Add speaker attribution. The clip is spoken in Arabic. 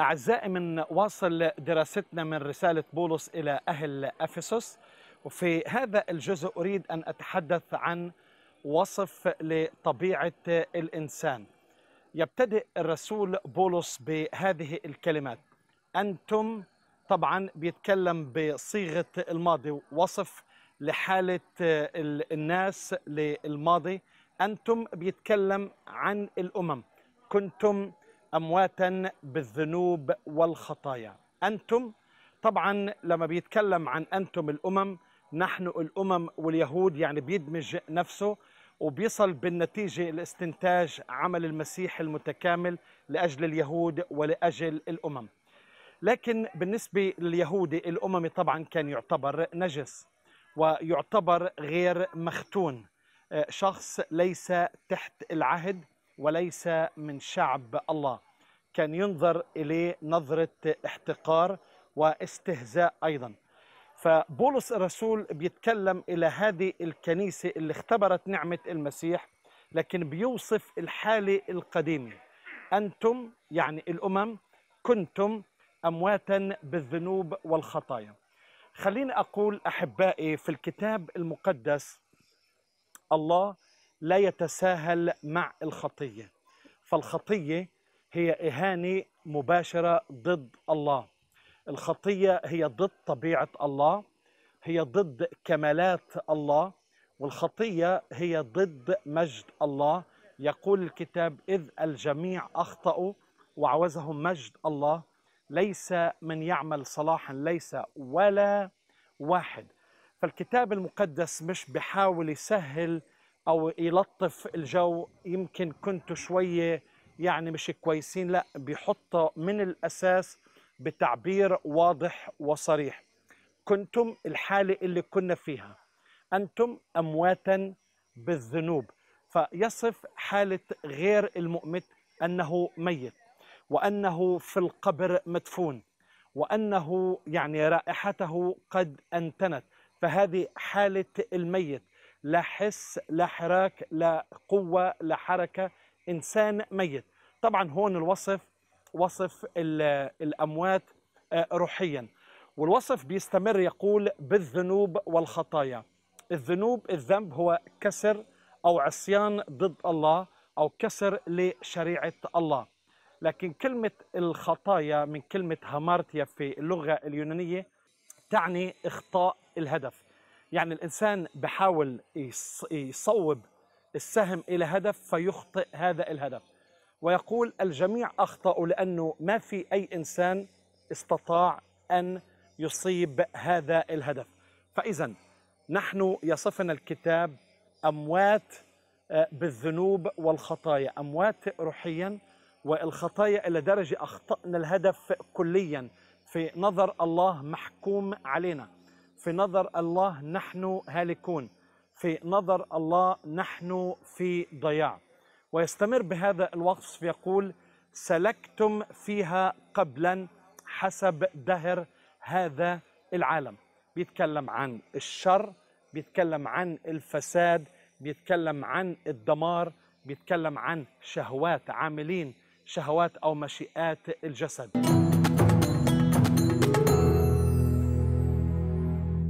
Speaker 1: أعزائي من واصل دراستنا من رسالة بولس إلى أهل أفسس وفي هذا الجزء أريد أن أتحدث عن وصف لطبيعة الإنسان يبتدئ الرسول بولس بهذه الكلمات أنتم طبعا بيتكلم بصيغة الماضي وصف لحالة الناس للماضي أنتم بيتكلم عن الأمم كنتم امواتا بالذنوب والخطايا انتم طبعا لما بيتكلم عن انتم الامم نحن الامم واليهود يعني بيدمج نفسه وبيصل بالنتيجه لاستنتاج عمل المسيح المتكامل لاجل اليهود ولاجل الامم لكن بالنسبه لليهودي الاممي طبعا كان يعتبر نجس ويعتبر غير مختون آه، شخص ليس تحت العهد وليس من شعب الله كان ينظر إليه نظرة احتقار واستهزاء أيضا فبولس الرسول بيتكلم إلى هذه الكنيسة اللي اختبرت نعمة المسيح لكن بيوصف الحالة القديمة أنتم يعني الأمم كنتم أمواتا بالذنوب والخطايا خليني أقول أحبائي في الكتاب المقدس الله لا يتساهل مع الخطية فالخطية هي إهانة مباشرة ضد الله الخطية هي ضد طبيعة الله هي ضد كمالات الله والخطية هي ضد مجد الله يقول الكتاب إذ الجميع أخطأوا وعوزهم مجد الله ليس من يعمل صلاحا ليس ولا واحد فالكتاب المقدس مش بحاول يسهل او يلطف الجو يمكن كنتوا شويه يعني مش كويسين لا بيحطها من الاساس بتعبير واضح وصريح كنتم الحاله اللي كنا فيها انتم امواتا بالذنوب فيصف حاله غير المؤمن انه ميت وانه في القبر مدفون وانه يعني رائحته قد انتنت فهذه حاله الميت لا حس لا حراك لا قوة لا حركة إنسان ميت طبعا هون الوصف وصف الأموات آه، روحيا والوصف بيستمر يقول بالذنوب والخطايا الذنوب الذنب هو كسر أو عصيان ضد الله أو كسر لشريعة الله لكن كلمة الخطايا من كلمة هامارتيا في اللغة اليونانية تعني إخطاء الهدف يعني الإنسان بحاول يصوب السهم إلى هدف فيخطئ هذا الهدف ويقول الجميع أخطأوا لأنه ما في أي إنسان استطاع أن يصيب هذا الهدف فإذا نحن يصفنا الكتاب أموات آه، بالذنوب والخطايا أموات روحيا والخطايا إلى درجة أخطأنا الهدف كليا في نظر الله محكوم علينا في نظر الله نحن هالكون في نظر الله نحن في ضياع ويستمر بهذا الوصف يقول سلكتم فيها قبلا حسب دهر هذا العالم بيتكلم عن الشر بيتكلم عن الفساد بيتكلم عن الدمار بيتكلم عن شهوات عاملين شهوات او مشيئات الجسد